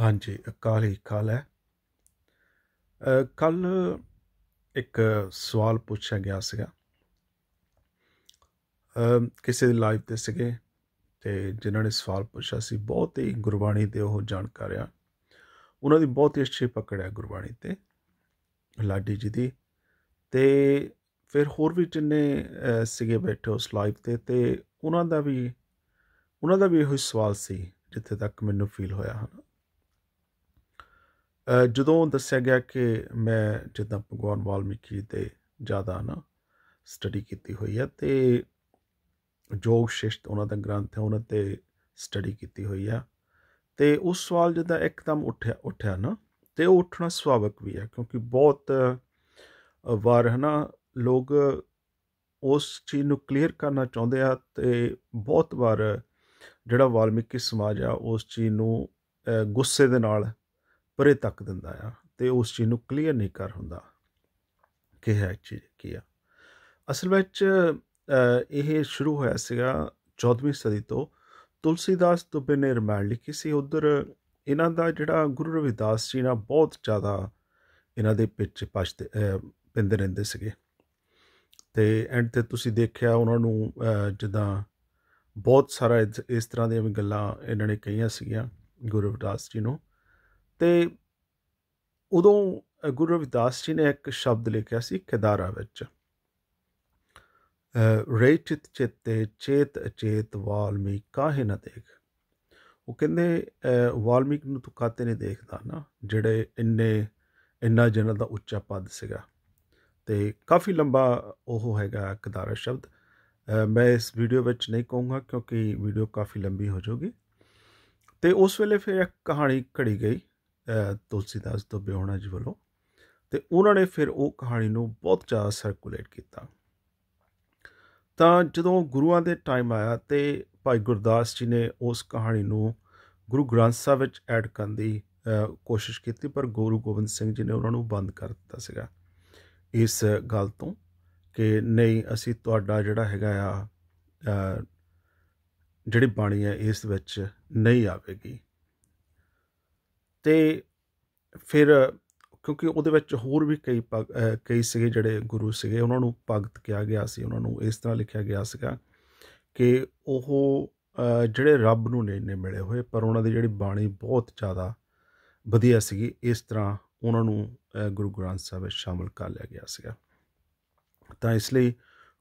ਹਾਂਜੀ ਹੀ ਕਾਲ ਹੈ ਕੱਲ ਇੱਕ ਸਵਾਲ ਪੁੱਛਿਆ ਗਿਆ ਸੀਗਾ ਕਿਸੇ ਦੀ ਲਾਈਵ ਤੇ ਸੀਗੇ ਤੇ ਜਿਨ੍ਹਾਂ ਨੇ ਸਵਾਲ ਪੁੱਛਿਆ ਸੀ ਬਹੁਤ ਹੀ ਗੁਰਬਾਣੀ ਦੇ ਉਹ ਜਾਣਕਾਰਿਆ ਉਹਨਾਂ ਦੀ ਬਹੁਤ ਹੀ ਅੱਛੀ ਪਕੜ ਹੈ ਗੁਰਬਾਣੀ ਤੇ ਲਾਡੀ ਜੀ ਦੀ ਤੇ ਫਿਰ ਹੋਰ ਵੀ ਜਿੰਨੇ ਸੀਗੇ ਬੈਠੇ ਉਸ ਲਾਈਵ ਤੇ ਤੇ ਉਹਨਾਂ ਦਾ ਵੀ ਉਹਨਾਂ ਦਾ ਵੀ ਇਹੋ ਸਵਾਲ ਸੀ ਜਿੱਥੇ ਤੱਕ ਮੈਨੂੰ ਫੀਲ ਹੋਇਆ ਹਨ ਜਦੋਂ ਦੱਸਿਆ ਗਿਆ ਕਿ ਮੈਂ ਜਿੱਦਾਂ ਭਗਵਾਨ ਵਾਲਮੀਕੀ ਤੇ ਜ਼ਿਆਦਾ ਨਾ ਸਟੱਡੀ ਕੀਤੀ ਹੋਈ ਹੈ ਤੇ ਜੋਗ ਸ਼ਿਸ਼ਟ ਉਹਨਾਂ ਦਾ ਗ੍ਰੰਥ ਹੈ ਉਹਨਾਂ ਤੇ ਸਟੱਡੀ ਕੀਤੀ ਹੋਈ ਆ ਤੇ ਉਸ ਸਵਾਲ ਜਿੱਦਾਂ ਇੱਕਦਮ ਉੱਠਿਆ ਉੱਠਿਆ ਨਾ ਤੇ ਉਹ ਉੱਠਣਾ ਸੁਭਾਵਕ ਵੀ ਹੈ ਕਿਉਂਕਿ ਬਹੁਤ ਵਾਰ ਨਾ ਲੋਕ ਉਸ ਚੀਜ਼ ਨੂੰ ਕਲੀਅਰ ਕਰਨਾ ਚਾਹੁੰਦੇ ਆ ਤੇ ਬਹੁਤ ਵਾਰ ਜਿਹੜਾ ਵਾਲਮੀਕੀ ਸਮਾਜ ਆ ਉਸ ਚੀਜ਼ ਨੂੰ ਗੁੱਸੇ ਦੇ ਨਾਲ ਪਰੇ ਤੱਕ ਦਿੰਦਾ ਆ ਤੇ ਉਸ ਚੀਜ਼ ਨੂੰ ਕਲੀਅਰ ਨਹੀਂ ਕਰ ਹੁੰਦਾ ਕਿ ਹੈ ਚੀਜ਼ ਕੀ ਆ ਅਸਲ ਵਿੱਚ ਇਹ ਸ਼ੁਰੂ ਹੋਇਆ ਸੀਗਾ 14ਵੀਂ ਸਦੀ ਤੋਂ ਤੁਲਸੀਦਾਸ ਤੋਂ ਨੇ ਰਮਾਇਣ ਲਿਖੀ ਸੀ ਉਧਰ ਇਹਨਾਂ ਦਾ ਜਿਹੜਾ ਗੁਰੂ ਰਵਿਦਾਸ ਜੀ ਨਾਲ ਬਹੁਤ ਜ਼ਿਆਦਾ ਇਹਨਾਂ ਦੇ ਪਿੱਛੇ ਪਛਤੇ ਪਿੰਦ ਰਹਿੰਦੇ ਸੀਗੇ ਤੇ ਐਂਡ ਤੇ ਤੁਸੀਂ ਦੇਖਿਆ ਉਹਨਾਂ ਨੂੰ ਜਿੱਦਾਂ ਬਹੁਤ ਸਾਰਾ ਇਸ ਤਰ੍ਹਾਂ ਦੀਆਂ ਗੱਲਾਂ ਇਹਨਾਂ ਨੇ ਕਹੀਆਂ ਸੀਗੀਆਂ ਗੁਰੂ ਰਵਿਦਾਸ ਜੀ ਨੂੰ ਤੇ ਉਦੋਂ ਗੁਰੂ ਰਵਿਦਾਸ ਜੀ ਨੇ ਇੱਕ ਸ਼ਬਦ ਲਿਖਿਆ ਸੀ ਕਿਦਾਰਾ ਵਿੱਚ ਰੇਚਿਤ ਚਿੱਤੇ ਚੇਤ ਅਚੇਤ ਵਾਲਮੀਕ ਕਾਹੇ ਨਾ ਦੇਖ ਉਹ ਕਹਿੰਦੇ ਵਾਲਮੀਕ ਨੂੰ ਤੂੰ ਕਾਤੇ ਨਹੀਂ ਦੇਖਦਾ ਨਾ ਜਿਹੜੇ ਇੰਨੇ ਇੰਨਾ ਜਨਰਲ ਦਾ ਉੱਚਾ ਪਦ ਸੀਗਾ ਤੇ ਕਾਫੀ ਲੰਬਾ ਉਹ ਹੈਗਾ ਕਿਦਾਰਾ ਸ਼ਬਦ ਮੈਂ ਇਸ ਵੀਡੀਓ ਵਿੱਚ ਨਹੀਂ ਕਹੂੰਗਾ ਕਿਉਂਕਿ ਵੀਡੀਓ ਕਾਫੀ ਲੰਬੀ ਹੋ ਜਾਊਗੀ ਤੇ ਉਸ ਵੇਲੇ ਫਿਰ ਇੱਕ ਕਹਾਣੀ ਘੜੀ ਗਈ ਤੁਲਸੀਦਾਸ ਤੋਂ ਬਿਹੋਣਾ ਜੀ ਵੱਲੋਂ ਤੇ ਉਹਨਾਂ ਨੇ ਫਿਰ ਉਹ ਕਹਾਣੀ ਨੂੰ ਬਹੁਤ ਜ਼ਿਆਦਾ ਸਰਕੂਲੇਟ ਕੀਤਾ ਤਾਂ ਜਦੋਂ ਗੁਰੂਆਂ ਦੇ ਟਾਈਮ ਆਇਆ ਤੇ ਭਾਈ ਗੁਰਦਾਸ ਜੀ ਨੇ ਉਸ ਕਹਾਣੀ ਨੂੰ ਗੁਰੂ ਗ੍ਰੰਥ ਸਾਹਿਬ ਵਿੱਚ ਐਡ ਕਰਨ ਦੀ ਕੋਸ਼ਿਸ਼ ਕੀਤੀ ਪਰ ਗੁਰੂ ਗੋਬਿੰਦ ਸਿੰਘ ਜੀ ਨੇ ਉਹਨਾਂ ਨੂੰ ਬੰਦ ਕਰ ਦਿੱਤਾ ਸੀਗਾ ਇਸ ਗੱਲ ਤੋਂ ਕਿ ਨਹੀਂ ਅਸੀਂ ਤੁਹਾਡਾ ਜਿਹੜਾ ਹੈਗਾ ਆ ਜਿਹੜੀ ਬਾਣੀ ਹੈ ਇਸ ਵਿੱਚ ਨਹੀਂ ਆਵੇਗੀ ਤੇ ਫਿਰ ਕਿਉਂਕਿ ਉਹਦੇ ਵਿੱਚ ਹੋਰ ਵੀ ਕਈ ਕਈ ਸੀਗੇ ਜਿਹੜੇ ਗੁਰੂ ਸੀਗੇ ਉਹਨਾਂ ਨੂੰ ਭਗਤ ਕਿਹਾ ਗਿਆ ਸੀ ਉਹਨਾਂ ਨੂੰ ਇਸ ਤਰ੍ਹਾਂ ਲਿਖਿਆ ਗਿਆ ਸੀਗਾ ਕਿ ਉਹ ਜਿਹੜੇ ਰੱਬ ਨੂੰ ਨੇ ਨੇ ਮਿਲੇ ਹੋਏ ਪਰ ਉਹਨਾਂ ਦੀ ਜਿਹੜੀ ਬਾਣੀ ਬਹੁਤ ਜ਼ਿਆਦਾ ਵਧੀਆ ਸੀਗੀ ਇਸ ਤਰ੍ਹਾਂ ਉਹਨਾਂ ਨੂੰ ਗੁਰੂ ਗ੍ਰੰਥ ਸਾਹਿਬ ਵਿੱਚ ਸ਼ਾਮਲ ਕਰ ਲਿਆ ਗਿਆ ਸੀਗਾ ਤਾਂ ਇਸ ਲਈ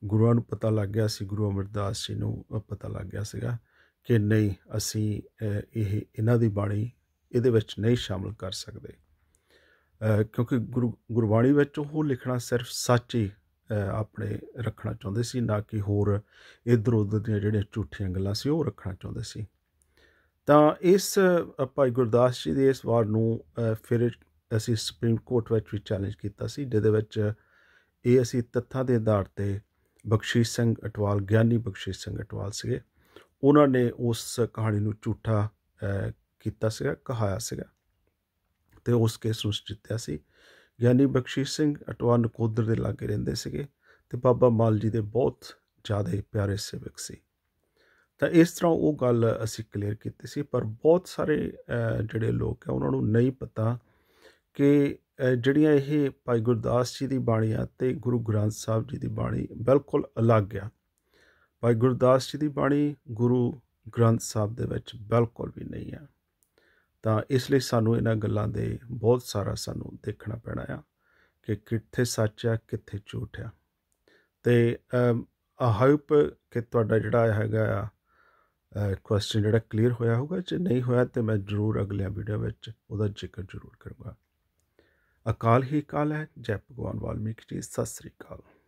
ਗੁਰੂਆਂ ਨੂੰ ਪਤਾ ਲੱਗ ਗਿਆ ਸੀ ਗੁਰੂ ਅਮਰਦਾਸ ਜੀ ਨੂੰ ਪਤਾ ਲੱਗ ਗਿਆ ਸੀਗਾ ਕਿ ਨਹੀਂ ਅਸੀਂ ਇਹ ਇਹਨਾਂ ਦੀ ਬਾਣੀ ਇਹਦੇ ਵਿੱਚ ਨਹੀਂ ਸ਼ਾਮਲ ਕਰ ਸਕਦੇ ਕਿਉਂਕਿ ਗੁਰੂ ਗੁਰਬਾਣੀ ਵਿੱਚ ਉਹ ਲਿਖਣਾ ਸਿਰਫ ਸੱਚ ਹੀ ਆਪਣੇ ਰੱਖਣਾ ਚਾਹੁੰਦੇ ਸੀ ਨਾ ਕਿ ਹੋਰ ਇਧਰ ਉਧਰ ਦੀਆਂ ਜਿਹੜੀਆਂ ਝੂਠੀਆਂ ਗੱਲਾਂ ਸੀ ਉਹ ਰੱਖਣਾ ਚਾਹੁੰਦੇ ਸੀ ਤਾਂ ਇਸ ਭਾਈ ਗੁਰਦਾਸ ਜੀ ਦੇ ਇਸ ਵਾਰ ਨੂੰ ਫਿਰ ਅਸੀਂ ਸੁਪਰੀਮ ਕੋਰਟ ਵਿੱਚ ਵੀ ਚੈਲੰਜ ਕੀਤਾ ਸੀ ਜਿਹਦੇ ਵਿੱਚ ਇਹ ਅਸੀਂ ਤੱਥਾਂ ਦੇ ਆਧਾਰ ਤੇ ਬਖਸ਼ੀਸ਼ ਸਿੰਘ ਅਟਵਾਲ ਗਿਆਨੀ ਬਖਸ਼ੀਸ਼ ਸਿੰਘ ਅਟਵਾਲ ਸੀਗੇ ਉਹਨਾਂ ਨੇ ਉਸ ਕਹਾਣੀ ਨੂੰ ਝੂਠਾ ਕੀਤਾ ਸੀਗਾ ਕਹਾਇਆ ਸੀਗਾ ਤੇ ਉਸ ਕੇਸ ਨੂੰ ਜਿੱਤਿਆ ਸੀ ਗਿਆਨੀ ਬਖਸ਼ੀਸ਼ ਸਿੰਘ ਅਟਵਾ ਨਕੋਦਰ ਦੇ ਲਾਗੇ ਰਹਿੰਦੇ ਸੀਗੇ ਤੇ ਬਾਬਾ ਮਾਲ ਜੀ ਦੇ ਬਹੁਤ ਜ਼ਿਆਦਾ ਪਿਆਰੇ ਸੇਵਕ ਸੀ ਤਾਂ ਇਸ ਤਰ੍ਹਾਂ ਉਹ ਗੱਲ ਅਸੀਂ ਕਲੀਅਰ ਕੀਤੀ ਸੀ ਪਰ ਬਹੁਤ ਸਾਰੇ ਜਿਹੜੇ ਲੋਕ ਆ ਉਹਨਾਂ ਨੂੰ ਨਹੀਂ ਪਤਾ ਕਿ ਜਿਹੜੀਆਂ ਇਹ ਭਾਈ ਗੁਰਦਾਸ ਜੀ ਦੀ ਬਾਣੀ ਆ ਤੇ ਗੁਰੂ ਗ੍ਰੰਥ ਸਾਹਿਬ ਜੀ ਦੀ ਬਾਣੀ ਬਿਲਕੁਲ ਅਲੱਗ ਆ ਭਾਈ ਗੁਰਦਾਸ ਜੀ ਦੀ ਬਾਣੀ ਗੁਰੂ ਗ੍ਰੰਥ ਸਾਹਿਬ ਦੇ ਵਿੱਚ ਬਿਲਕੁਲ ਵੀ ਨਹੀਂ ਆ ਤਾਂ ਇਸ ਲਈ ਸਾਨੂੰ ਇਹਨਾਂ ਗੱਲਾਂ ਦੇ ਬਹੁਤ ਸਾਰਾ ਸਾਨੂੰ ਦੇਖਣਾ ਪੈਣਾ ਆ ਕਿ ਕਿੱਥੇ ਸੱਚ ਆ ਕਿੱਥੇ ਝੂਠ ਆ ਤੇ ਆ ਹੋਪ ਕਿ ਤੁਹਾਡਾ ਜਿਹੜਾ ਹੈਗਾ ਆ ਕੁਐਸਚਨ ਜਿਹੜਾ ਕਲੀਅਰ ਹੋਇਆ ਹੋਗਾ ਜੇ ਨਹੀਂ ਹੋਇਆ ਤੇ ਮੈਂ ਜ਼ਰੂਰ ਅਗਲੇ ਵੀਡੀਓ ਵਿੱਚ ਉਹਦਾ ਜ਼ਿਕਰ ਜ਼ਰੂਰ ਕਰੂੰਗਾ ਅਕਾਲ ਹੀ ਕਾਲ ਹੈ ਜੈ ਭਗਵਾਨ ਵਾਲਮੀਕ ਜੀ ਸਤਿ ਸ੍ਰੀ ਅਕਾਲ